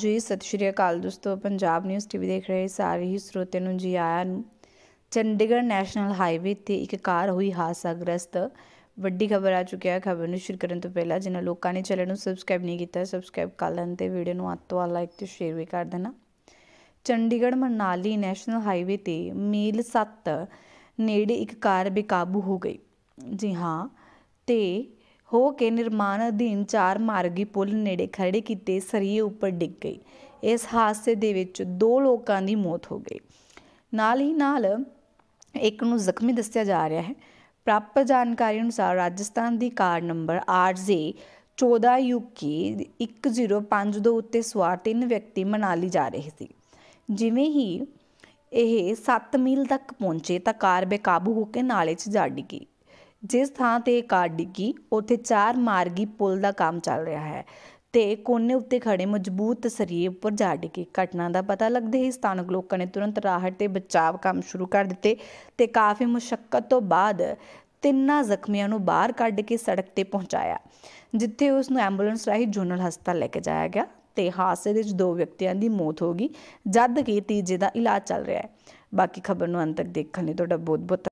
ਜੀ ਸਤਿ ਸ਼੍ਰੀ ਅਕਾਲ ਦੋਸਤੋ ਪੰਜਾਬ ਨਿਊਜ਼ ਟੀਵੀ ਦੇਖ ਰਹੇ ਸਾਰੇ ਹੀ ਸਰੋਤਿਆਂ ਨੂੰ ਜੀ ਆਇਆਂ ਨੂੰ ਚੰਡੀਗੜ੍ਹ ਨੈਸ਼ਨਲ ਹਾਈਵੇ ਤੇ ਇੱਕ ਕਾਰ ਹੋਈ ਹਾਦਸਾਗ੍ਰਸਤ ਵੱਡੀ ਖਬਰ ਆ ਚੁੱਕੀ ਹੈ ਖਬਰ ਨੂੰ ਸ਼ੁਰੂ ਕਰਨ ਤੋਂ ਪਹਿਲਾਂ ਜਿਨ੍ਹਾਂ ਲੋਕਾਂ ਨੇ ਚੈਨਲ ਨੂੰ ਸਬਸਕ੍ਰਾਈਬ ਨਹੀਂ ਕੀਤਾ ਸਬਸਕ੍ਰਾਈਬ ਕਰ ਲੈਣ ਤੇ ਵੀਡੀਓ ਨੂੰ ਅੱਤ ਆ ਲਾਈਕ ਤੇ ਸ਼ੇਅਰ ਵੀ ਕਰ ਦੇਣਾ ਚੰਡੀਗੜ੍ਹ ਮਨਾਲੀ ਨੈਸ਼ਨਲ ਹਾਈਵੇ ਤੇ ਮੀਲ 7 ਨੇੜੇ ਇੱਕ ਕਾਰ ਬੇਕਾਬੂ ਹੋ ਗਈ ਜੀ ਹਾਂ ਤੇ ਹੋ ਕੇ ਨਿਰਮਾਣ ਅਧੀਨ ਚਾਰ ਮਾਰਗੀ ਪੁਲ ਨੇੜੇ ਖੜੇ ਕੀਤੇ ਸਰੀਏ ਉੱਪਰ ਡਿੱਗ ਗਈ ਇਸ ਹਾਦਸੇ ਦੇ ਵਿੱਚ ਦੋ ਲੋਕਾਂ ਦੀ ਮੌਤ ਹੋ ਗਈ ਨਾਲ ਹੀ ਨਾਲ ਇੱਕ ਨੂੰ ਜ਼ਖਮੀ ਦੱਸਿਆ ਜਾ ਰਿਹਾ ਹੈ ਪ੍ਰਾਪਤ ਜਾਣਕਾਰੀ ਅਨੁਸਾਰ ਰਾਜਸਥਾਨ ਦੀ ਕਾਰ ਨੰਬਰ RJ 14 ਯੂਕੀ 1052 ਉੱਤੇ ਸਵਾਰ ਤਿੰਨ ਵਿਅਕਤੀ ਮਨਾਲੀ ਜਾ ਰਹੇ ਸੀ ਜਿਵੇਂ ਹੀ ਇਹ 7 ਮੀਲ ਤੱਕ ਪਹੁੰਚੇ ਤਾਂ ਕਾਰ ਬੇਕਾਬੂ ਹੋ ਕੇ ਨਾਲੇ 'ਚ ਜਾ ਡਿੱਗੀ ਜਿਸ ਥਾਂ ਤੇ ਕਾਰ ਡਿੱਗੀ ਉੱਥੇ ਚਾਰ ਮਾਰਗੀ ਪੁਲ ਦਾ ਕੰਮ ਚੱਲ ਰਿਹਾ ਹੈ ਤੇ ਕੋਨੇ ਉੱਤੇ ਖੜੇ ਮਜ਼ਬੂਤ ਸਰੀਏ ਉੱਪਰ ਜਾ ਡਿੱਗੀ ਘਟਨਾ ਦਾ ਪਤਾ ਲੱਗਦੇ ਹੀ ਸਥਾਨਕ ਲੋਕਾਂ ਨੇ ਤੁਰੰਤ ਰਾਹਤ ਤੇ ਬਚਾਵ ਕੰਮ ਸ਼ੁਰੂ ਕਰ ਦਿੱਤੇ ਤੇ ਕਾਫੀ ਮੁਸ਼ਕਲ ਤੋਂ ਬਾਅਦ ਤਿੰਨਾਂ ਜ਼ਖਮੀਆਂ ਨੂੰ ਬਾਹਰ ਕੱਢ ਕੇ ਸੜਕ ਤੇ ਪਹੁੰਚਾਇਆ ਜਿੱਥੇ ਉਸ ਨੂੰ ਐਂਬੂਲੈਂਸ ਰਾਹੀਂ ਜਨਰਲ ਹਸਪਤਾਲ ਲੈ ਕੇ ਜਾਇਆ ਗਿਆ ਤੇ ਹਾਦਸੇ ਵਿੱਚ ਦੋ ਵਿਅਕਤੀਆਂ ਦੀ ਮੌਤ ਹੋ ਗਈ ਜਦ ਕਿ ਤੀਜੇ ਦਾ ਇਲਾਜ ਚੱਲ ਰਿਹਾ ਹੈ ਬਾਕੀ ਖਬਰ ਨੂੰ ਅੰਤ ਤੱਕ ਦੇਖਣ ਲਈ ਤੁਹਾਡਾ ਬਹੁਤ ਬਹੁਤ